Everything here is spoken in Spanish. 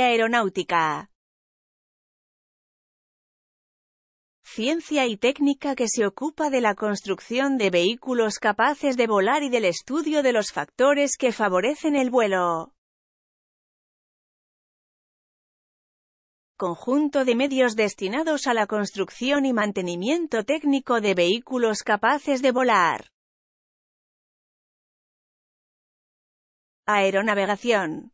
Aeronáutica. Ciencia y técnica que se ocupa de la construcción de vehículos capaces de volar y del estudio de los factores que favorecen el vuelo. conjunto de medios destinados a la construcción y mantenimiento técnico de vehículos capaces de volar. Aeronavegación.